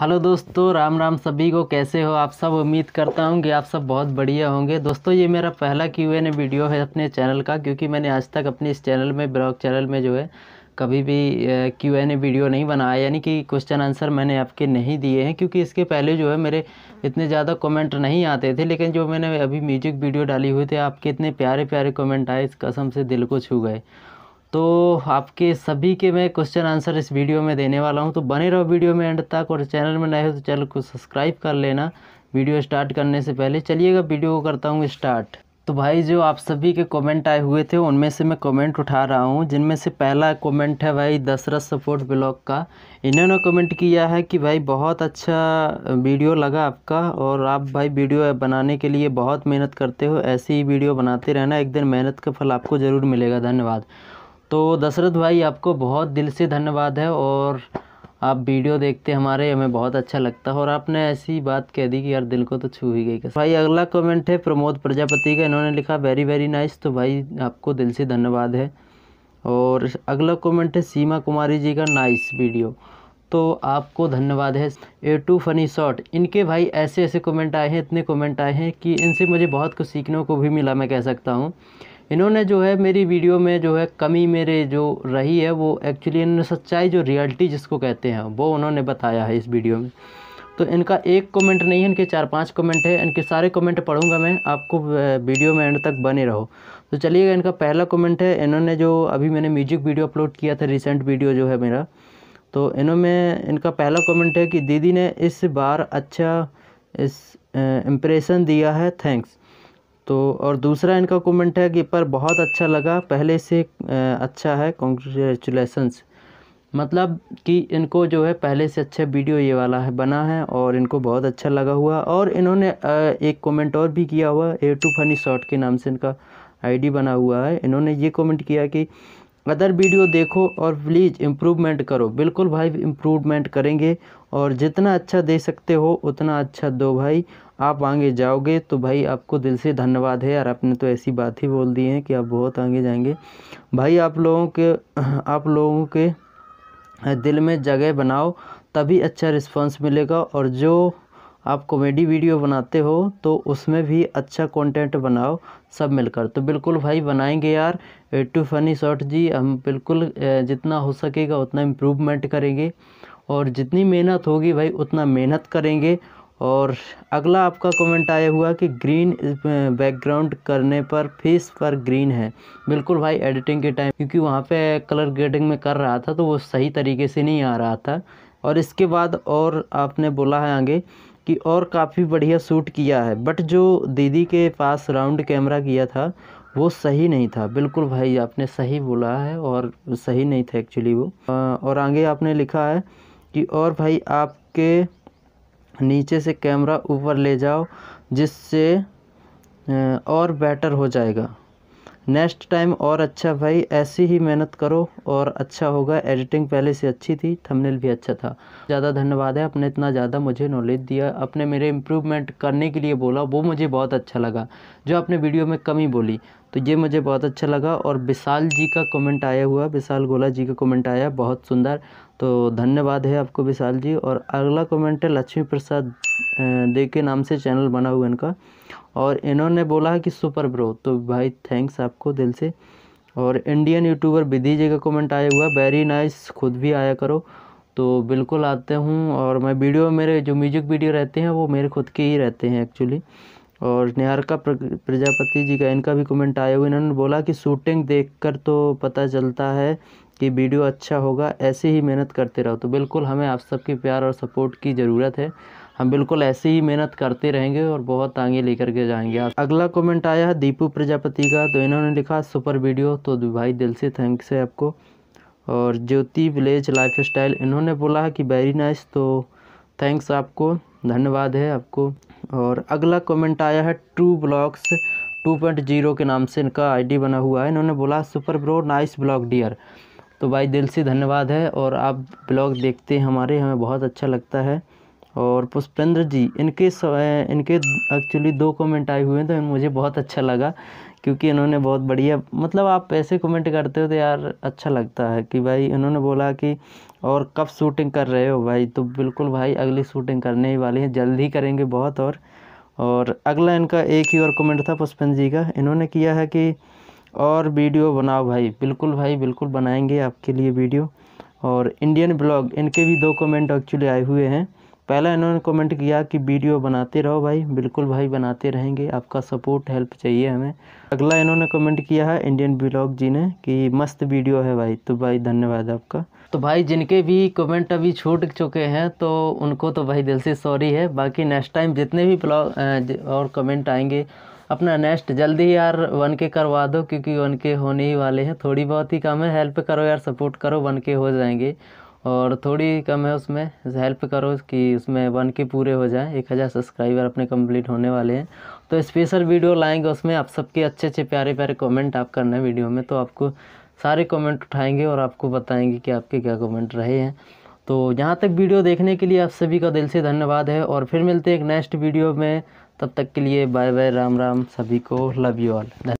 hello दोस्तों राम राम सभी को कैसे हो आप सब उम्मीद करता हूं कि आप सब बहुत बढ़िया होंगे दोस्तों ये मेरा पहला क्यू एन वीडियो है अपने चैनल का क्योंकि मैंने आज तक अपने इस चैनल में ब्लॉग चैनल में जो है कभी भी क्यू एन ए वीडियो नहीं बनाया यानी कि क्वेश्चन आंसर मैंने आपके नहीं दिए हैं क्योंकि इसके पहले जो है मेरे इतने ज़्यादा कमेंट नहीं आते थे लेकिन जो मैंने अभी म्यूजिक वीडियो डाली हुई थी आपके इतने प्यारे प्यारे कमेंट आए इस कसम से दिल को छू गए तो आपके सभी के मैं क्वेश्चन आंसर इस वीडियो में देने वाला हूँ तो बने रहो वीडियो में एंड तक और चैनल में नए हो तो चैनल को सब्सक्राइब कर लेना वीडियो स्टार्ट करने से पहले चलिएगा वीडियो को करता हूँ स्टार्ट तो भाई जो आप सभी के कमेंट आए हुए थे उनमें से मैं कमेंट उठा रहा हूँ जिनमें से पहला कमेंट है भाई दशरथ सपोर्ट ब्लॉग का इन्होंने कमेंट किया है कि भाई बहुत अच्छा वीडियो लगा आपका और आप भाई वीडियो बनाने के लिए बहुत मेहनत करते हो ऐसी ही वीडियो बनाते रहना एक दिन मेहनत का फल आपको ज़रूर मिलेगा धन्यवाद तो दशरथ भाई आपको बहुत दिल से धन्यवाद है और आप वीडियो देखते हमारे हमें बहुत अच्छा लगता है और आपने ऐसी बात कह दी कि यार दिल को तो छू ही गई भाई अगला कमेंट है प्रमोद प्रजापति का इन्होंने लिखा वेरी वेरी नाइस तो भाई आपको दिल से धन्यवाद है और अगला कमेंट है सीमा कुमारी जी का नाइस वीडियो तो आपको धन्यवाद है ए टू फनी शॉट इनके भाई ऐसे ऐसे कमेंट आए हैं इतने कमेंट आए हैं कि इनसे मुझे बहुत कुछ सीखने को भी मिला मैं कह सकता हूँ इन्होंने जो है मेरी वीडियो में जो है कमी मेरे जो रही है वो एक्चुअली इन्होंने सच्चाई जो रियलिटी जिसको कहते हैं वो उन्होंने बताया है इस वीडियो में तो इनका एक कमेंट नहीं है इनके चार पांच कमेंट है इनके सारे कमेंट पढ़ूंगा मैं आपको वीडियो में एंड तक बने रहो तो चलिएगा इनका पहला कमेंट है इन्होंने जो अभी मैंने म्यूजिक वीडियो अपलोड किया था रिसेंट वीडियो जो है मेरा तो इन्होंने इनका पहला कमेंट है कि दीदी ने इस बार अच्छा इस इम्प्रेशन दिया है थैंक्स तो और दूसरा इनका कमेंट है कि पर बहुत अच्छा लगा पहले से अच्छा है कॉन्ग्रेचुलेसन्स मतलब कि इनको जो है पहले से अच्छा वीडियो ये वाला है बना है और इनको बहुत अच्छा लगा हुआ और इन्होंने एक कमेंट और भी किया हुआ ए टू फनी शॉर्ट के नाम से इनका आईडी बना हुआ है इन्होंने ये कमेंट किया कि अदर वीडियो देखो और प्लीज़ इम्प्रूवमेंट करो बिल्कुल भाई इम्प्रूवमेंट करेंगे और जितना अच्छा दे सकते हो उतना अच्छा दो भाई आप आगे जाओगे तो भाई आपको दिल से धन्यवाद है यार आपने तो ऐसी बात ही बोल दी है कि आप बहुत आगे जाएंगे भाई आप लोगों के आप लोगों के दिल में जगह बनाओ तभी अच्छा रिस्पांस मिलेगा और जो आप कॉमेडी वीडियो बनाते हो तो उसमें भी अच्छा कंटेंट बनाओ सब मिलकर तो बिल्कुल भाई बनाएंगे यार टू फनी शॉर्ट जी हम बिल्कुल जितना हो सकेगा उतना इम्प्रूवमेंट करेंगे और जितनी मेहनत होगी भाई उतना मेहनत करेंगे और अगला आपका कमेंट आया हुआ कि ग्रीन बैकग्राउंड करने पर फेस पर ग्रीन है बिल्कुल भाई एडिटिंग के टाइम क्योंकि वहाँ पे कलर ग्रेडिंग में कर रहा था तो वो सही तरीके से नहीं आ रहा था और इसके बाद और आपने बोला है आगे कि और काफ़ी बढ़िया सूट किया है बट जो दीदी के पास राउंड कैमरा किया था वो सही नहीं था बिल्कुल भाई आपने सही बोला है और सही नहीं था एक्चुअली वो और आगे आपने लिखा है कि और भाई आपके नीचे से कैमरा ऊपर ले जाओ जिससे और बेटर हो जाएगा नेक्स्ट टाइम और अच्छा भाई ऐसी ही मेहनत करो और अच्छा होगा एडिटिंग पहले से अच्छी थी थंबनेल भी अच्छा था ज़्यादा धन्यवाद है आपने इतना ज़्यादा मुझे नॉलेज दिया आपने मेरे इम्प्रूवमेंट करने के लिए बोला वो मुझे बहुत अच्छा लगा जो आपने वीडियो में कमी बोली तो ये मुझे बहुत अच्छा लगा और विशाल जी का कमेंट आया हुआ विशाल गोला जी का कमेंट आया बहुत सुंदर तो धन्यवाद है आपको विशाल जी और अगला कमेंट है लक्ष्मी प्रसाद दे के नाम से चैनल बना हुआ इनका और इन्होंने बोला है कि सुपर ब्रो तो भाई थैंक्स आपको दिल से और इंडियन यूट्यूबर विधि जी का कॉमेंट आया हुआ वेरी नाइस खुद भी आया करो तो बिल्कुल आते हूँ और मैं वीडियो मेरे जो म्यूज़िक वीडियो रहते हैं वो मेरे खुद के ही रहते हैं एक्चुअली और निहारका प्रजापति जी का इनका भी कमेंट आया हुआ इन्होंने बोला कि शूटिंग देखकर तो पता चलता है कि वीडियो अच्छा होगा ऐसे ही मेहनत करते रहो तो बिल्कुल हमें आप सबके प्यार और सपोर्ट की ज़रूरत है हम बिल्कुल ऐसे ही मेहनत करते रहेंगे और बहुत आगे लेकर के जाएंगे अगला कमेंट आया है दीपू प्रजापति का तो इन्होंने लिखा सुपर वीडियो तो भाई दिल से थैंक्स है आपको और ज्योति विलेज लाइफ स्टाइल इन्होंने बोला है कि वेरी नाइस तो थैंक्स आपको धन्यवाद है आपको और अगला कमेंट आया है two blocks two point zero के नाम से इनका आईडी बना हुआ है इन्होंने बोला super bro nice blog dear तो भाई दिल से धन्यवाद है और आप ब्लॉग देखते हैं हमारे हमें बहुत अच्छा लगता है और पुष्पेंद्र जी इनके इनके एक्चुअली दो कमेंट आए हुए हैं तो मुझे बहुत अच्छा लगा क्योंकि इन्होंने बहुत बढ़िया मतलब आप ऐसे कमेंट करते हो तो यार अच्छा लगता है कि भाई इन्होंने बोला कि और कब शूटिंग कर रहे हो भाई तो बिल्कुल भाई अगली शूटिंग करने ही वाली है ही करेंगे बहुत और और अगला इनका एक ही और कमेंट था पुष्पेंद्र जी का इन्होंने किया है कि और वीडियो बनाओ भाई बिल्कुल भाई बिल्कुल बनाएंगे आपके लिए वीडियो और इंडियन ब्लॉग इनके भी दो कमेंट एक्चुअली आए हुए हैं पहला इन्होंने कमेंट किया कि वीडियो बनाते रहो भाई बिल्कुल भाई बनाते रहेंगे आपका सपोर्ट हेल्प चाहिए हमें अगला इन्होंने कमेंट किया है इंडियन ब्लॉग जी ने कि मस्त वीडियो है भाई तो भाई धन्यवाद आपका तो भाई जिनके भी कमेंट अभी छूट चुके हैं तो उनको तो भाई दिल से सॉरी है बाकी नेक्स्ट टाइम जितने भी ब्लॉग और कमेंट आएंगे अपना नेक्स्ट जल्दी यार वन के करवा दो क्योंकि वन के होने ही वाले हैं थोड़ी बहुत ही कम है हेल्प करो यार सपोर्ट करो वन के हो जाएंगे और थोड़ी कम है उसमें हेल्प करो कि उसमें वन के पूरे हो जाए एक हज़ार सब्सक्राइबर अपने कंप्लीट होने वाले हैं तो स्पेशल वीडियो लाएंगे उसमें आप सबके अच्छे अच्छे प्यारे प्यारे कमेंट आप करना है वीडियो में तो आपको सारे कमेंट उठाएंगे और आपको बताएंगे कि आपके क्या कमेंट रहे हैं तो यहाँ तक वीडियो देखने के लिए आप सभी का दिल से धन्यवाद है और फिर मिलते हैं एक नेक्स्ट वीडियो में तब तक के लिए बाय बाय राम राम सभी को लव यू ऑल